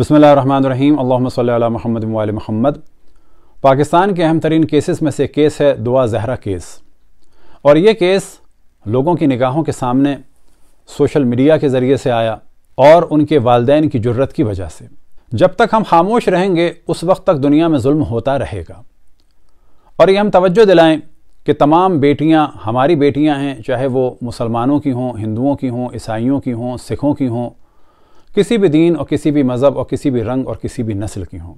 बसमीम महमद वाल महमद पाकिस्तान के अहम तरीन केसेस में से केस है दुआ जहरा केस और ये केस लोगों की निगाहों के सामने सोशल मीडिया के ज़रिए से आया और उनके वालदेन की जरूरत की वजह से जब तक हम खामोश रहेंगे उस वक्त तक दुनिया में जुल्म होता रहेगा और ये हम तवज्जो दिलाएं कि तमाम बेटियां हमारी बेटियां हैं चाहे वो मुसलमानों की हों हिंदुओं की हों ईसाइयों की हों सिखों की हों किसी भी दीन और किसी भी मज़हब और किसी भी रंग और किसी भी नस्ल की हों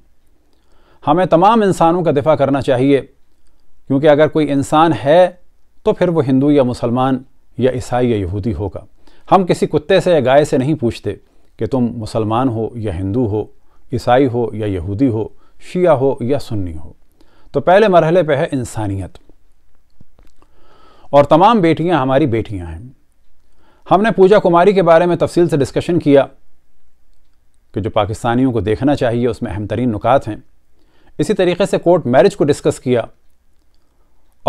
हमें तमाम इंसानों का दिफा करना चाहिए क्योंकि अगर कोई इंसान है तो फिर वो हिंदू या मुसलमान या ईसाई या यहूदी होगा हम किसी कुत्ते से या गाय से नहीं पूछते कि तुम मुसलमान हो या हिंदू हो ईसाई हो या यहूदी हो शिया हो या सुन्नी हो तो पहले मरहले पे है इंसानियत और तमाम बेटियां हमारी बेटियां हैं हमने पूजा कुमारी के बारे में तफसील से डिस्कशन किया कि जो पाकिस्तानियों को देखना चाहिए उसमें अहम तरीन नुकात हैं इसी तरीके से कोर्ट मैरिज को डिस्कस किया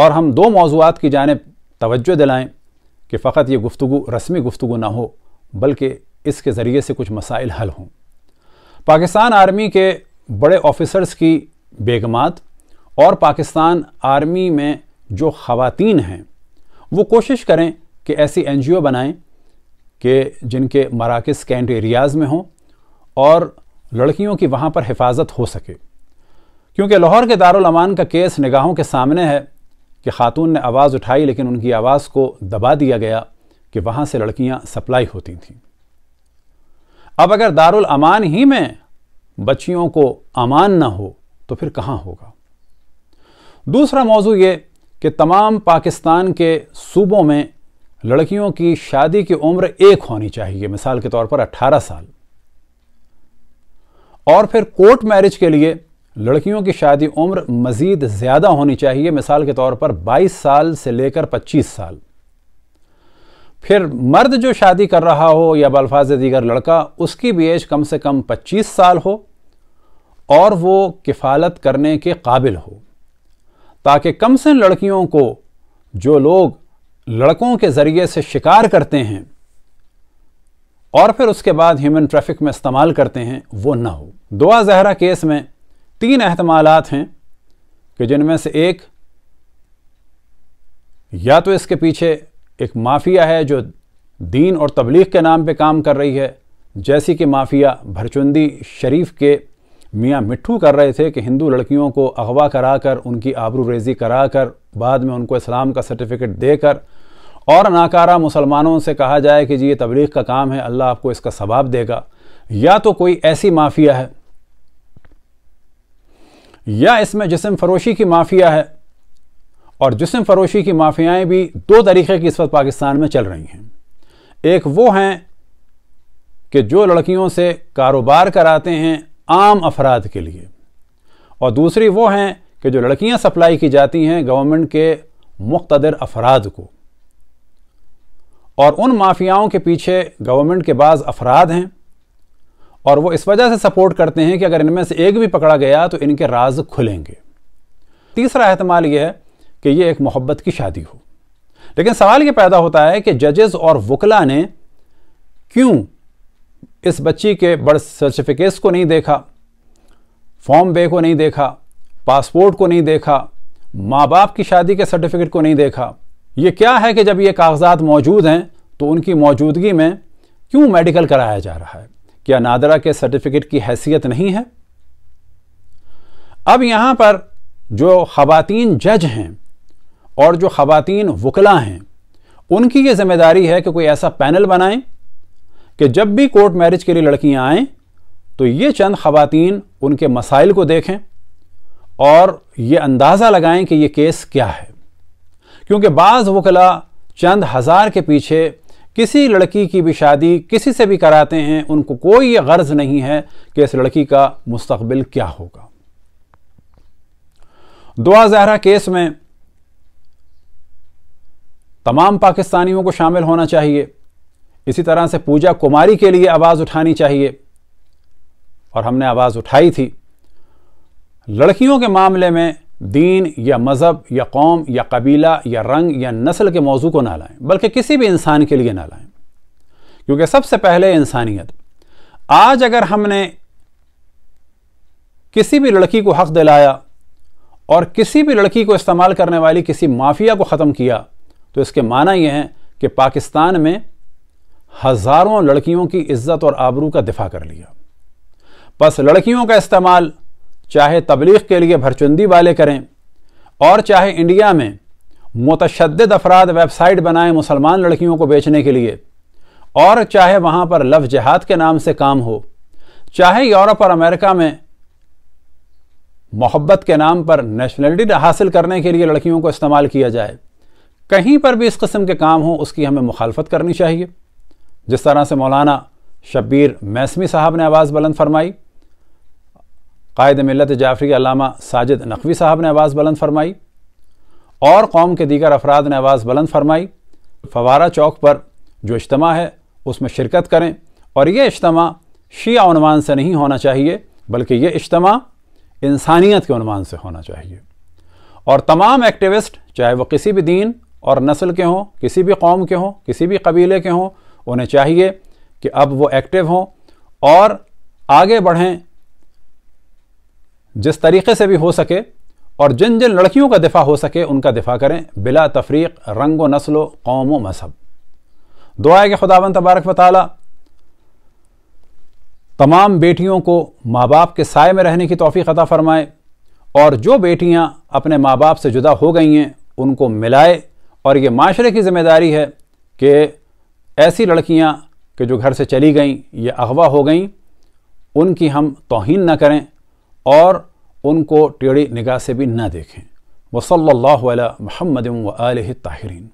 और हम दो मौजूद की जानब तवज्जो दिलाएं कि फ़कत ये गुफ्तु रस्मी गुफ्तु ना हो बल्कि इसके ज़रिए से कुछ मसाइल हल हों पाकिस्तान आर्मी के बड़े ऑफिसर्स की बेगमात और पाकिस्तान आर्मी में जो ख़वातीन हैं वो कोशिश करें कि ऐसी एन जी ओ बनाएँ कि जिनके मराकज़ कैंट एरियाज़ में हों और लड़कियों की वहाँ पर हिफाजत हो सके क्योंकि लाहौर के दारुलमान का केस निगाहों के सामने है कि खातून ने आवाज़ उठाई लेकिन उनकी आवाज़ को दबा दिया गया कि वहाँ से लड़कियाँ सप्लाई होती थीं अब अगर दारुल अमान ही में बच्चियों को अमान ना हो तो फिर कहाँ होगा दूसरा मौजू ये कि तमाम पाकिस्तान के सूबों में लड़कियों की शादी की उम्र एक होनी चाहिए मिसाल के तौर पर 18 साल और फिर कोर्ट मैरिज के लिए लड़कियों की शादी उम्र मज़ीद ज़्यादा होनी चाहिए मिसाल के तौर पर 22 साल से लेकर 25 साल फिर मर्द जो शादी कर रहा हो या बल्फाज दीगर लड़का उसकी भी एज कम से कम 25 साल हो और वो किफ़ालत करने के काबिल हो ताकि कम से लड़कियों को जो लोग लड़कों के ज़रिए से शिकार करते हैं और फिर उसके बाद ह्यूमन ट्रैफिक में इस्तेमाल करते हैं वो ना हो दुआ जहरा केस में तीन अहतमाल हैं कि जिनमें से एक या तो इसके पीछे एक माफिया है जो दीन और तबलीग के नाम पे काम कर रही है जैसी कि माफिया भरचुंदी शरीफ के मियाँ मिट्टू कर रहे थे कि हिंदू लड़कियों को अगवा कराकर उनकी आबरू रेजी कराकर बाद में उनको इस्लाम का सर्टिफिकेट देकर और नाकारा मुसलमानों से कहा जाए कि जी ये तबलीग का काम है अल्लाह आपको इसका सबाब देगा या तो कोई ऐसी माफिया है या इसमें जिसम फरोशी की माफिया है और जिसम फरोशी की माफियाएं भी दो तरीके की इस वक्त पाकिस्तान में चल रही हैं एक वो हैं कि जो लड़कियों से कारोबार कराते हैं आम अफराद के लिए और दूसरी वो हैं कि जो लड़कियां सप्लाई की जाती हैं गवर्नमेंट के मुख्तर अफराद को और उन माफियाओं के पीछे गवर्नमेंट के बाज़ अफराद हैं और वो इस वजह से सपोर्ट करते हैं कि अगर इनमें से एक भी पकड़ा गया तो इनके राज खुलेंगे तीसरा अहतमाल यह है कि ये एक मोहब्बत की शादी हो लेकिन सवाल ये पैदा होता है कि जजेस और वकला ने क्यों इस बच्ची के बर्थ सर्टिफिकेट्स को नहीं देखा फॉर्म बे को नहीं देखा पासपोर्ट को नहीं देखा माँ बाप की शादी के सर्टिफिकेट को नहीं देखा ये क्या है कि जब ये कागजात मौजूद हैं तो उनकी मौजूदगी में क्यों मेडिकल कराया जा रहा है क्या नादरा के सर्टिफिकेट की हैसियत नहीं है अब यहाँ पर जो खातन जज हैं और जो खातन वकला हैं उनकी ये जिम्मेदारी है कि कोई ऐसा पैनल बनाएं कि जब भी कोर्ट मैरिज के लिए लड़कियां आएं तो ये चंद खातन उनके मसाइल को देखें और ये अंदाज़ा लगाएं कि ये केस क्या है क्योंकि बाज़ वकला चंद हज़ार के पीछे किसी लड़की की भी शादी किसी से भी कराते हैं उनको कोई ये गर्ज़ नहीं है कि इस लड़की का मुस्तबिल क्या होगा दुआ जहरा केस में तमाम पाकिस्तानियों को शामिल होना चाहिए इसी तरह से पूजा कुमारी के लिए आवाज़ उठानी चाहिए और हमने आवाज़ उठाई थी लड़कियों के मामले में दीन या मज़हब या कौम या कबीला या रंग या नस्ल के मौजू को ना लाएं बल्कि किसी भी इंसान के लिए ना लाएं क्योंकि सबसे पहले इंसानियत आज अगर हमने किसी भी लड़की को हक दिलाया और किसी भी लड़की को इस्तेमाल करने वाली किसी माफिया को ख़त्म किया तो इसके माना यह हैं कि पाकिस्तान में हज़ारों लड़कियों की इज़्ज़त और आबरू का दिफा कर लिया बस लड़कियों का इस्तेमाल चाहे तबलीग के लिए भरचुंदी वाले करें और चाहे इंडिया में मुतशद अफराद वेबसाइट बनाएं मुसलमान लड़कियों को बेचने के लिए और चाहे वहाँ पर लफ जहाद के नाम से काम हो चाहे यूरोप और अमेरिका में मोहब्बत के नाम पर नेशनलिटी हासिल करने के लिए लड़कियों को इस्तेमाल किया जाए कहीं पर भी इस कस्म के काम हो उसकी हमें मुखालफत करनी चाहिए जिस तरह से मौलाना शब्बीर मैसमी साहब ने आवाज़ बुलंद फरमाई कायद मिलत जाफरी अलामा साजिद नकवी साहब ने आवाज़ बुलंद फरमाई और कौम के दीगर अफराद ने आवाज़ बुलंद फरमाई फवारा चौक पर जो इज्तम है उसमें शिरकत करें और ये इज्तम शीआनवान से नहीं होना चाहिए बल्कि ये इज्तम इंसानियत के अनवान से होना चाहिए और तमाम एक्टिविस्ट चाहे वह किसी भी दीन और नस्ल के हों किसी भी कौम के हों किसी भी कबीले के हों उन्हें चाहिए कि अब वो एक्टिव हों और आगे बढ़ें जिस तरीके से भी हो सके और जिन जिन लड़कियों का दिफा हो सके उनका दिफा करें बिला तफरीक रंग व नस्ल कौम व मजहब दुआ के कि खुदावन तबारक वाली तमाम बेटियों को माँ बाप के साय में रहने की तोफ़ी अदा फ़रमाए और जो बेटियाँ अपने माँ बाप से जुदा हो गई हैं उनको मिलाए और ये माशरे की ज़िम्मेदारी है कि ऐसी लड़कियाँ के जो घर से चली गईं या अगवा हो गईं उनकी हम तोहन ना करें और उनको टेढ़ी निगाह से भी ना देखें वसल्ला महमद व आल ताहरीन